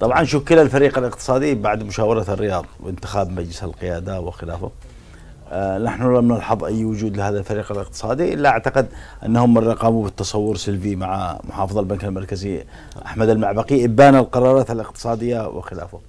طبعا شكل الفريق الاقتصادي بعد مشاورة الرياض وانتخاب مجلس القيادة وخلافه آه نحن لم نلحظ أي وجود لهذا الفريق الاقتصادي إلا أعتقد أنهم من قاموا بالتصور سلفي مع محافظ البنك المركزي أحمد المعبقي إبان القرارات الاقتصادية وخلافه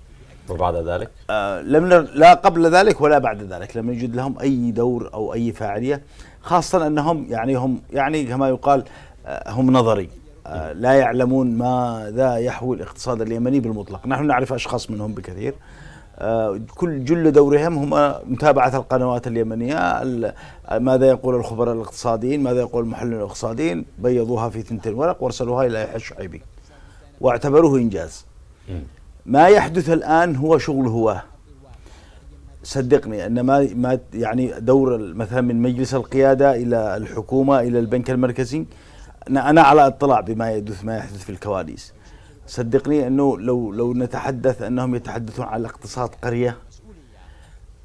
وبعد ذلك؟ آه لم نر... لا قبل ذلك ولا بعد ذلك لم يوجد لهم أي دور أو أي فاعلية خاصة أنهم يعني هم يعني كما يقال آه هم نظري آه، لا يعلمون ماذا يحوي الاقتصاد اليمني بالمطلق نحن نعرف أشخاص منهم بكثير آه، كل جل دورهم هم متابعة القنوات اليمنية آه، ماذا يقول الخبراء الاقتصاديين ماذا يقول المحللين الاقتصاديين بيضوها في ثنتين ورق وارسلوها إلى يحيى الشعيبي واعتبروه إنجاز ما يحدث الآن هو شغل هواه صدقني ان ما ما يعني دور مثلا من مجلس القياده الى الحكومه الى البنك المركزي أنا على اطلاع بما يحدث ما يحدث في الكواليس صدقني أنه لو لو نتحدث أنهم يتحدثون على اقتصاد قرية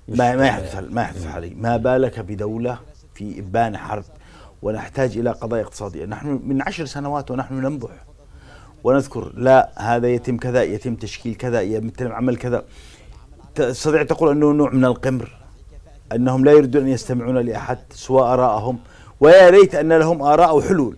ما ما يحدث ما يحدث حالي ما بالك بدولة في إبان حرب ونحتاج إلى قضايا اقتصادية نحن من عشر سنوات ونحن ننبح ونذكر لا هذا يتم كذا يتم تشكيل كذا يتم عمل كذا تستطيع تقول أنه نوع من القمر أنهم لا يريدون أن يستمعون لأحد سوى آرائهم ويا ريت أن لهم آراء وحلول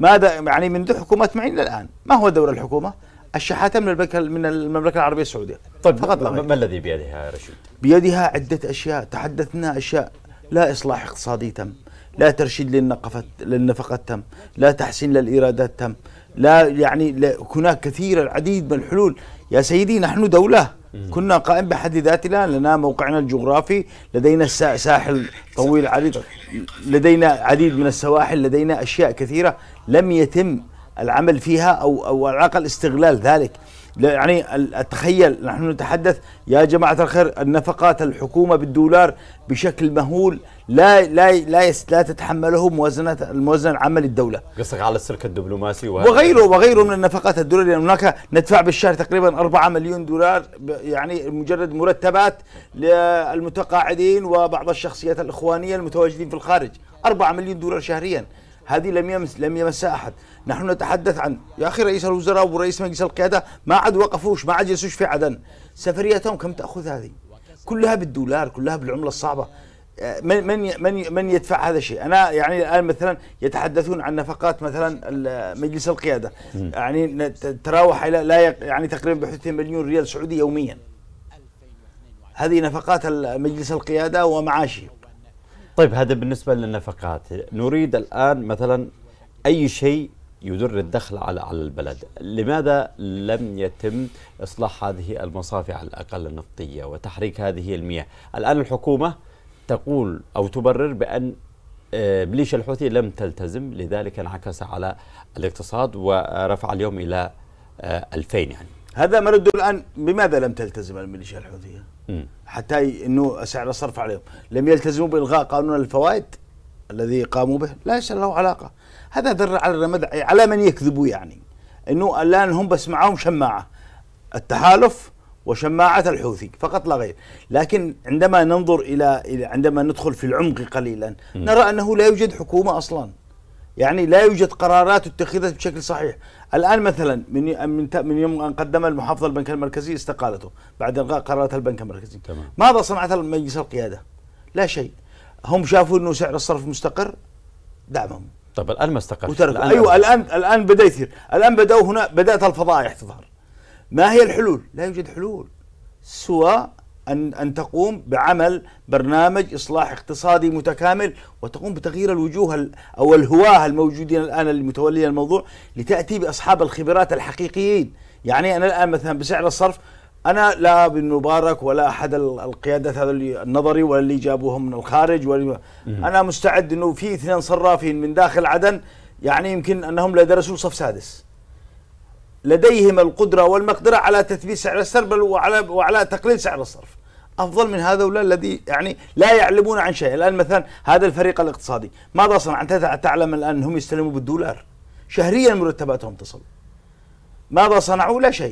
ماذا يعني منذ حكومات معين إلى الآن ما هو دور الحكومة؟ الشحاتة من من المملكة العربية السعودية طيب فقط ما, ما الذي بيدها يا رشيد؟ بيدها عدة أشياء تحدثنا أشياء لا إصلاح اقتصادي تم لا ترشيد للنقفة للنفقة تم لا تحسين للإيرادات تم لا يعني لا هناك كثير العديد من الحلول يا سيدي نحن دولة كنا قائم بحد ذاتنا لنا موقعنا الجغرافي لدينا ساحل طويل عريض طيب. لدينا عديد من السواحل لدينا أشياء كثيرة لم يتم العمل فيها او او على الاقل استغلال ذلك يعني اتخيل نحن نتحدث يا جماعه الخير النفقات الحكومه بالدولار بشكل مهول لا لا لا, لا تتحمله موازنه الموازنه العامه للدوله. قصدك على السلك الدبلوماسي وغيره وغيره من النفقات الدولاريه لان هناك ندفع بالشهر تقريبا 4 مليون دولار يعني مجرد مرتبات للمتقاعدين وبعض الشخصيات الاخوانيه المتواجدين في الخارج 4 مليون دولار شهريا. هذه لم يمس لم يمسها احد، نحن نتحدث عن يا اخي رئيس الوزراء ورئيس مجلس القياده ما عاد وقفوش ما عاد جلسوش في عدن، سفريتهم كم تاخذ هذه؟ كلها بالدولار، كلها بالعمله الصعبه. آه، من من من من يدفع هذا الشيء؟ انا يعني الان مثلا يتحدثون عن نفقات مثلا مجلس القياده يعني تتراوح الى لا يعني تقريبا بحدود مليون ريال سعودي يوميا. هذه نفقات مجلس القياده ومعاشه. طيب هذا بالنسبة للنفقات نريد الآن مثلا أي شيء يدر الدخل على على البلد لماذا لم يتم إصلاح هذه المصافي على الأقل النفطية وتحريك هذه المياه الآن الحكومة تقول أو تبرر بأن بليش آه، الحوثي لم تلتزم لذلك انعكس على الاقتصاد ورفع اليوم إلى 2000 آه، يعني هذا ما نرد الان بماذا لم تلتزم الميليشيا الحوثيه؟ م. حتى انه سعر الصرف عليهم، لم يلتزموا بالغاء قانون الفوائد الذي قاموا به، ليس له علاقه. هذا ذر على الرمد على من يكذبوا يعني. انه الان هم بس معهم شماعه التحالف وشماعه الحوثي فقط لا غير، لكن عندما ننظر الى عندما ندخل في العمق قليلا نرى انه لا يوجد حكومه اصلا. يعني لا يوجد قرارات اتخذت بشكل صحيح الان مثلا من من من يوم ان قدم المحافظه البنك المركزي استقالته بعد الغاء قرارات البنك المركزي تمام. ماذا صنعت مجلس القياده لا شيء هم شافوا انه سعر الصرف مستقر دعمهم طب الان ما استقر الآن ايوه الان الان بدا يثير الان بداوا هنا بدات الفضائح تظهر ما هي الحلول لا يوجد حلول سوى أن أن تقوم بعمل برنامج إصلاح اقتصادي متكامل وتقوم بتغيير الوجوه أو الهواة الموجودين الآن المتولين الموضوع لتأتي بأصحاب الخبرات الحقيقيين يعني أنا الآن مثلا بسعر الصرف أنا لا بن مبارك ولا أحد القيادات هذا النظري ولا اللي جابوهم من الخارج ولا أنا مستعد أنه في اثنين صرافين من داخل عدن يعني يمكن أنهم لا درسوا صف سادس لديهم القدرة والمقدرة على تثبيت سعر الصرف وعلى وعلى تقليل سعر الصرف افضل من ولا الذي يعني لا يعلمون عن شيء الان مثلا هذا الفريق الاقتصادي ماذا صنع انت تعلم الان انهم يستلموا بالدولار شهريا مرتباتهم تصل ماذا صنعوا لا شيء